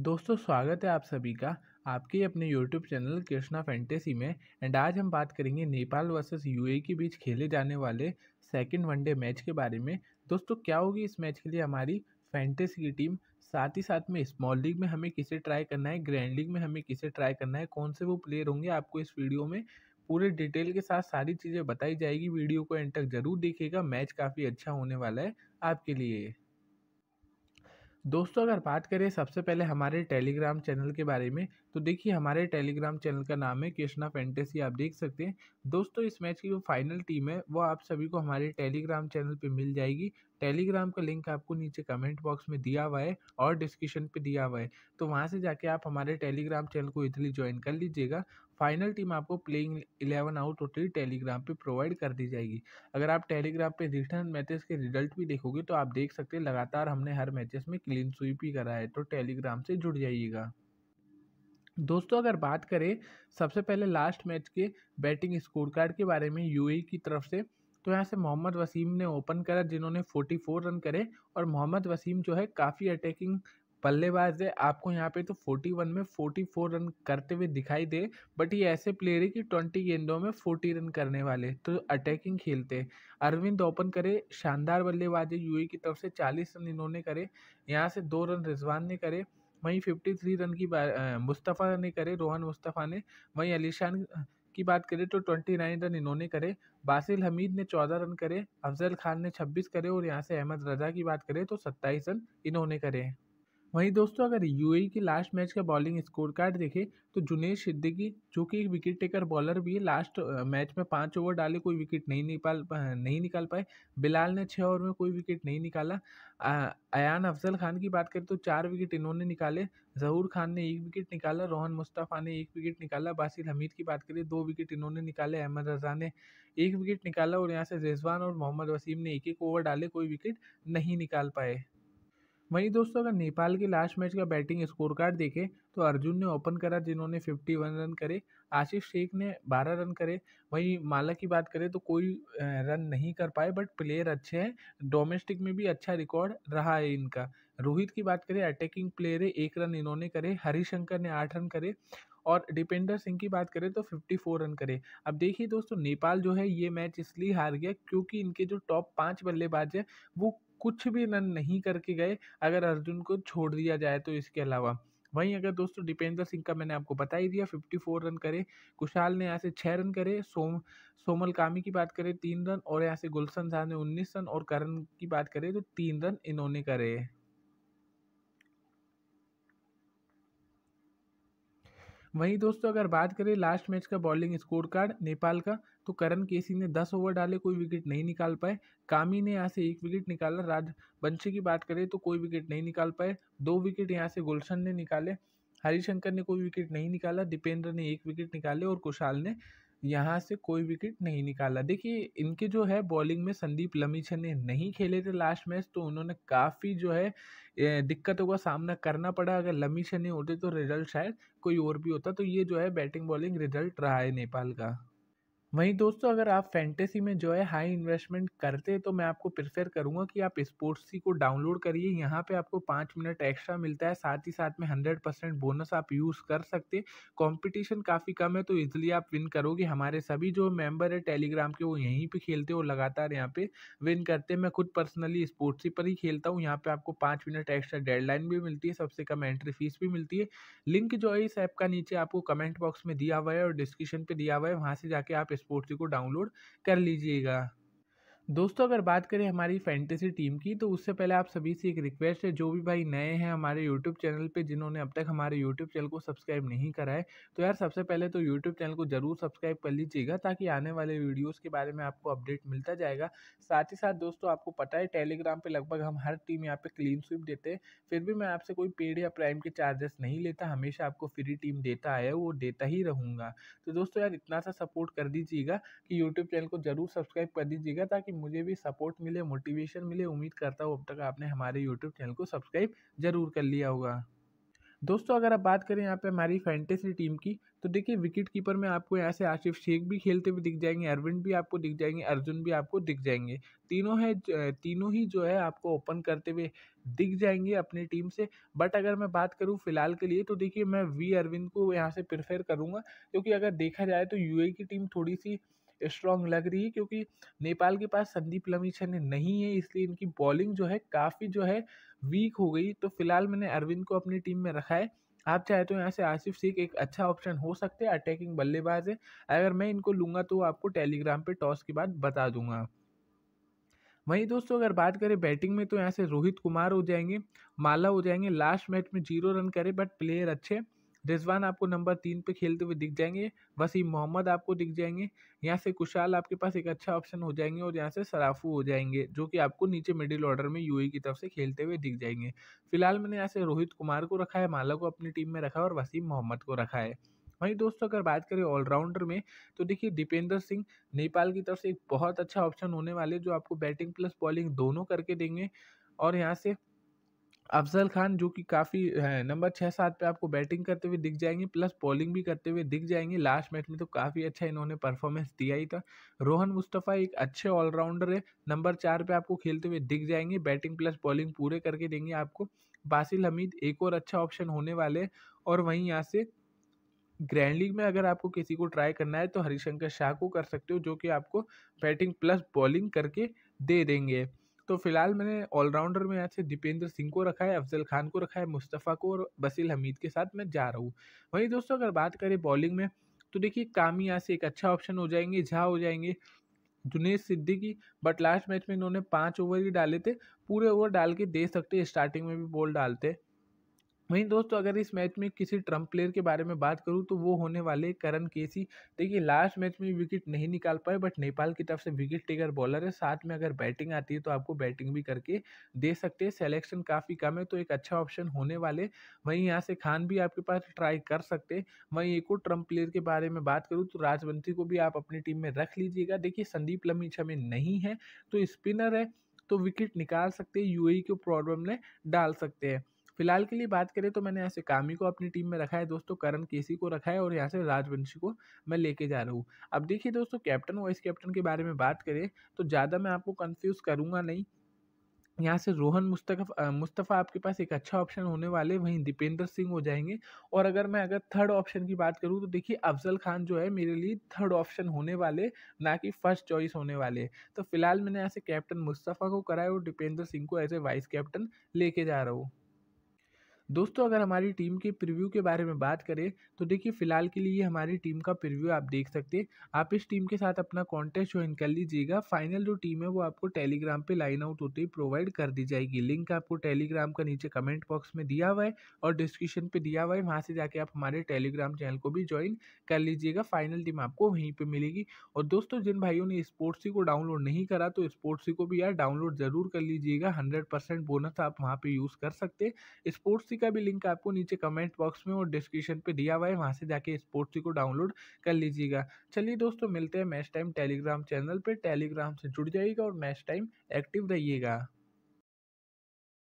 दोस्तों स्वागत है आप सभी का आपके अपने YouTube चैनल कृष्णा फैंटेसी में एंड आज हम बात करेंगे नेपाल वर्सेस यूएई के बीच खेले जाने वाले सेकंड वनडे मैच के बारे में दोस्तों क्या होगी इस मैच के लिए हमारी फैंटेसी की टीम साथ ही साथ में स्मॉल लीग में हमें किसे ट्राई करना है ग्रैंड लीग में हमें किसे ट्राई करना है कौन से वो प्लेयर होंगे आपको इस वीडियो में पूरे डिटेल के साथ सारी चीज़ें बताई जाएगी वीडियो को एंड तक ज़रूर देखिएगा मैच काफ़ी अच्छा होने वाला है आपके लिए दोस्तों अगर बात करें सबसे पहले हमारे टेलीग्राम चैनल के बारे में तो देखिए हमारे टेलीग्राम चैनल का नाम है कृष्णा फैंटेसी आप देख सकते हैं दोस्तों इस मैच की जो फाइनल टीम है वो आप सभी को हमारे टेलीग्राम चैनल पे मिल जाएगी टेलीग्राम का लिंक आपको नीचे कमेंट बॉक्स में दिया हुआ है और डिस्क्रिप्शन पर दिया हुआ है तो वहाँ से जाके आप हमारे टेलीग्राम चैनल को इजली ज्वाइन कर लीजिएगा फाइनल टीम आपको प्लेइंग इलेवन आउट होती टेलीग्राम पे प्रोवाइड कर दी जाएगी अगर आप टेलीग्राम पे रिटर्न मैचेस के रिजल्ट भी देखोगे तो आप देख सकते हैं लगातार हमने हर मैचेस में क्लीन स्वीप ही करा है तो टेलीग्राम से जुड़ जाइएगा दोस्तों अगर बात करें सबसे पहले लास्ट मैच के बैटिंग स्कोर कार्ड के बारे में यू e की तरफ से तो यहाँ से मोहम्मद वसीम ने ओपन करा जिन्होंने 44 रन करे और मोहम्मद वसीम जो है काफ़ी अटैकिंग बल्लेबाज है आपको यहाँ पे तो 41 में 44 रन करते हुए दिखाई दे बट ये ऐसे प्लेयर है कि 20 गेंदों में 40 रन करने वाले तो अटैकिंग खेलते अरविंद ओपन करे शानदार बल्लेबाज है यूए की तरफ से 40 रन इन्होंने करे यहाँ से दो रन रिजवान ने करे वहीं 53 रन की मुस्तफ़ा ने करे रोहन मुस्तफ़ा ने वहीं अलीशान की बात करें तो ट्वेंटी नाइन रन इन्होंने करे बासिल हमीद ने चौदह रन करे अफजल खान ने छब्बीस करे और यहाँ से अहमद रजा की बात करें तो सत्ताईस रन इन्होंने करे वहीं दोस्तों अगर यूएई के लास्ट मैच का बॉलिंग स्कोर कार्ड देखें तो जुनेद सिद्दीकी जो कि एक विकेट टेकर बॉलर भी है लास्ट मैच में पाँच ओवर डाले कोई विकेट नहीं निकाल नहीं निकाल पाए बिलाल ने छः ओवर में कोई विकेट नहीं निकाला अयान अफजल खान की बात करें तो चार विकेट इन्होंने निकाले जहूर खान ने एक विकेट निकाला रोहन मुस्तफ़ा ने एक विकेट निकाला बासिल हमीद की बात करें दो विकेट इन्होंने निकाले अहमद रजा ने एक विकेट निकाला और यहाँ से रिजवान और मोहम्मद वसीम ने एक एक ओवर डाले कोई विकेट नहीं निकाल पाए वहीं दोस्तों अगर नेपाल के लास्ट मैच का बैटिंग स्कोर कार्ड देखें तो अर्जुन ने ओपन करा जिन्होंने 51 रन करे आशीष शेख ने 12 रन करे वहीं माला की बात करें तो कोई रन नहीं कर पाए बट प्लेयर अच्छे हैं डोमेस्टिक में भी अच्छा रिकॉर्ड रहा है इनका रोहित की बात करें अटैकिंग प्लेयर है एक रन इन्होंने करे हरिशंकर ने आठ रन करे और डिपेंडर सिंह की बात करें तो 54 रन करे अब देखिए दोस्तों नेपाल जो है ये मैच इसलिए हार गया क्योंकि इनके जो टॉप पाँच बल्लेबाज हैं वो कुछ भी रन नहीं करके गए अगर अर्जुन को छोड़ दिया जाए तो इसके अलावा वहीं अगर दोस्तों दीपेंद्र सिंह का मैंने आपको बता ही दिया 54 रन करे कुशाल ने यहाँ से छः रन करे सोम सोमल कामी की बात करें तीन रन और यहाँ से गुलशन झा ने उन्नीस रन और करण की बात करें तो तीन रन इन्होंने करे वहीं दोस्तों अगर बात करें लास्ट मैच का बॉलिंग स्कोर कार्ड नेपाल का तो करण केसी ने दस ओवर डाले कोई विकेट नहीं निकाल पाए कामी ने यहाँ से एक विकेट निकाला राज की बात करें तो कोई विकेट नहीं निकाल पाए दो विकेट यहाँ से गुलशन ने निकाले हरिशंकर ने कोई विकेट नहीं निकाला दीपेंद्र ने एक विकेट निकाले और कुशाल ने यहाँ से कोई विकेट नहीं निकाला देखिए इनके जो है बॉलिंग में संदीप लमीछन ने नहीं खेले थे लास्ट मैच तो उन्होंने काफ़ी जो है दिक्कतों का सामना करना पड़ा अगर लमीछन ने होते तो रिजल्ट शायद कोई और भी होता तो ये जो है बैटिंग बॉलिंग रिजल्ट रहा है नेपाल का वहीं दोस्तों अगर आप फैंटेसी में जो है हाई इन्वेस्टमेंट करते हैं तो मैं आपको प्रेफर करूंगा कि आप स्पोर्ट्सी को डाउनलोड करिए यहाँ पे आपको पाँच मिनट एक्स्ट्रा मिलता है साथ ही साथ में हंड्रेड परसेंट बोनस आप यूज़ कर सकते कंपटीशन काफ़ी कम है तो इजिली आप विन करोगे हमारे सभी जो मेम्बर है टेलीग्राम के वो यहीं पर खेलते हो लगातार यहाँ पे विन करते मैं खुद पर्सनली स्पोर्ट्सी पर ही खेलता हूँ यहाँ पर आपको पाँच मिनट एक्स्ट्रा डेडलाइन भी मिलती है सबसे कम एंट्री फीस भी मिलती है लिंक जो है इस ऐप का नीचे आपको कमेंट बॉक्स में दिया हुआ है और डिस्क्रिप्शन पर दिया हुआ है वहाँ से जाके आप स्पोर्ट्स को डाउनलोड कर लीजिएगा दोस्तों अगर बात करें हमारी फैंटेसी टीम की तो उससे पहले आप सभी से एक रिक्वेस्ट है जो भी भाई नए हैं हमारे यूट्यूब चैनल पे जिन्होंने अब तक हमारे यूट्यूब चैनल को सब्सक्राइब नहीं करा है तो यार सबसे पहले तो यूट्यूब चैनल को ज़रूर सब्सक्राइब कर लीजिएगा ताकि आने वाले वीडियोज़ के बारे में आपको अपडेट मिलता जाएगा साथ ही साथ दोस्तों आपको पता है टेलीग्राम पर लगभग हम हर टीम यहाँ पर क्लीन स्विप देते हैं फिर भी मैं आपसे कोई पेड या प्राइम के चार्जेस नहीं लेता हमेशा आपको फ्री टीम देता आया वो देता ही रहूँगा तो दोस्तों यार इतना सा सपोर्ट कर दीजिएगा कि यूट्यूब चैनल को ज़रूर सब्सक्राइब कर दीजिएगा ताकि मुझे भी सपोर्ट मिले मोटिवेशन मिले उम्मीद करता हूँ अब तक आपने हमारे यूट्यूब चैनल को सब्सक्राइब ज़रूर कर लिया होगा दोस्तों अगर आप बात करें यहाँ पे हमारी फैंटेसी टीम की तो देखिए विकेट कीपर में आपको यहाँ से आशिफ शेख भी खेलते हुए दिख जाएंगे अरविंद भी आपको दिख जाएंगे अर्जुन भी आपको दिख जाएंगे तीनों है तीनों ही जो है आपको ओपन करते हुए दिख जाएंगे अपनी टीम से बट अगर मैं बात करूँ फिलहाल के लिए तो देखिए मैं वी अरविंद को यहाँ से प्रेफर करूँगा क्योंकि अगर देखा जाए तो यू e की टीम थोड़ी सी स्ट्रांग लग रही है क्योंकि नेपाल के पास संदीप लमीछन नहीं है इसलिए इनकी बॉलिंग जो है काफ़ी जो है वीक हो गई तो फिलहाल मैंने अरविंद को अपनी टीम में रखा है आप चाहे तो यहाँ से आसिफ शेख एक अच्छा ऑप्शन हो सकते हैं अटैकिंग बल्लेबाज है अगर मैं इनको लूँगा तो आपको टेलीग्राम पर टॉस के बाद बता दूंगा वहीं दोस्तों अगर बात करें बैटिंग में तो यहाँ से रोहित कुमार हो जाएंगे माला हो जाएंगे लास्ट मैच में जीरो रन करे बट प्लेयर अच्छे रिजवान आपको नंबर तीन पे खेलते हुए दिख जाएंगे वसीम मोहम्मद आपको दिख जाएंगे यहाँ से कुशाल आपके पास एक अच्छा ऑप्शन हो जाएंगे और यहाँ से सराफू हो जाएंगे जो कि आपको नीचे मिडिल ऑर्डर में यूई की तरफ से खेलते हुए दिख जाएंगे फिलहाल मैंने यहाँ से रोहित कुमार को रखा है माला को अपनी टीम में रखा है और वसीम मोहम्मद को रखा है वहीं दोस्तों अगर बात करें ऑलराउंडर में तो देखिए दीपेंद्र सिंह नेपाल की तरफ से एक बहुत अच्छा ऑप्शन होने वाले जो आपको बैटिंग प्लस बॉलिंग दोनों करके देंगे और यहाँ से अफजल खान जो कि काफ़ी है नंबर छः सात पे आपको बैटिंग करते हुए दिख जाएंगे प्लस बॉलिंग भी करते हुए दिख जाएंगे लास्ट मैच में तो काफ़ी अच्छा इन्होंने परफॉर्मेंस दिया ही था रोहन मुस्तफ़ा एक अच्छे ऑलराउंडर है नंबर चार पे आपको खेलते हुए दिख जाएंगे बैटिंग प्लस बॉलिंग पूरे करके देंगे आपको बासिल हमीद एक और अच्छा ऑप्शन होने वाले और वहीं यहाँ से ग्रैंड लीग में अगर आपको किसी को ट्राई करना है तो हरिशंकर शाह को कर सकते हो जो कि आपको बैटिंग प्लस बॉलिंग करके दे देंगे तो फिलहाल मैंने ऑलराउंडर में यहाँ से दीपेंद्र सिंह को रखा है अफजल खान को रखा है मुस्तफ़ा को और बसील हमीद के साथ मैं जा रहा हूँ वहीं दोस्तों अगर बात करें बॉलिंग में तो देखिए काम यहाँ से एक अच्छा ऑप्शन हो जाएंगे झा हो जाएंगे Junaid Siddiqui but last match में इन्होंने पाँच ओवर ही डाले थे पूरे ओवर डाल के दे सकते स्टार्टिंग में भी बॉल डालते वहीं दोस्तों अगर इस मैच में किसी ट्रम्प प्लेयर के बारे में बात करूँ तो वो होने वाले करण केसी देखिए लास्ट मैच में विकेट नहीं निकाल पाए बट नेपाल की तरफ से विकेट टेकर बॉलर है साथ में अगर बैटिंग आती है तो आपको बैटिंग भी करके दे सकते हैं सेलेक्शन काफ़ी कम है तो एक अच्छा ऑप्शन होने वाले वहीं यहाँ से खान भी आपके पास ट्राई कर सकते वहीं एक और ट्रम्प प्लेयर के बारे में बात करूँ तो राजवंती को भी आप अपनी टीम में रख लीजिएगा देखिए संदीप लमीच हमें नहीं है तो स्पिनर है तो विकेट निकाल सकते हैं यूएई को प्रॉब्लम में डाल सकते हैं फिलहाल के लिए बात करें तो मैंने यहाँ से कामी को अपनी टीम में रखा है दोस्तों करण केसी को रखा है और यहाँ से राजवंशी को मैं लेके जा रहा हूँ अब देखिए दोस्तों कैप्टन वाइस कैप्टन के बारे में बात करें तो ज़्यादा मैं आपको कन्फ्यूज़ करूँगा नहीं यहाँ से रोहन मुस्तफ़ा मुस्तफ़ा आपके पास एक अच्छा ऑप्शन होने वाले वहीं दीपेंद्र सिंह हो जाएंगे और अगर मैं अगर थर्ड ऑप्शन की बात करूँ तो देखिए अफजल खान जो है मेरे लिए थर्ड ऑप्शन होने वाले ना कि फर्स्ट चॉइस होने वाले तो फिलहाल मैंने यहाँ से कैप्टन मुस्तफ़ा को कराया और दीपेंद्र सिंह को एज ए वाइस कैप्टन लेके जा रहा हूँ दोस्तों अगर हमारी टीम के प्रीव्यू के बारे में बात करें तो देखिए फ़िलहाल के लिए हमारी टीम का प्रीव्यू आप देख सकते हैं आप इस टीम के साथ अपना कॉन्टेस्ट ज्वाइन कर लीजिएगा फाइनल जो टीम है वो आपको टेलीग्राम पे लाइन आउट होते ही प्रोवाइड कर दी जाएगी लिंक आपको टेलीग्राम का नीचे कमेंट बॉक्स में दिया हुआ है और डिस्क्रिप्शन पर दिया हुआ है वहाँ से जाके आप हमारे टेलीग्राम चैनल को भी ज्वाइन कर लीजिएगा फाइनल टीम आपको वहीं पर मिलेगी और दोस्तों जिन भाइयों ने स्पोर्ट्सी को डाउनलोड नहीं करा तो स्पोर्ट्सी को भी यार डाउनलोड ज़रूर कर लीजिएगा हंड्रेड बोनस आप वहाँ पर यूज़ कर सकते स्पोर्ट्स का भी लिंक आपको नीचे कमेंट बॉक्स में और डिस्क्रिप्शन पे दिया हुआ है वहाँ से जाके इस को डाउनलोड कर लीजिएगा चलिए दोस्तों मिलते हैं मैच टाइम टेलीग्राम चैनल पर टेलीग्राम से जुड़ जाइएगा और मैच टाइम एक्टिव रहिएगा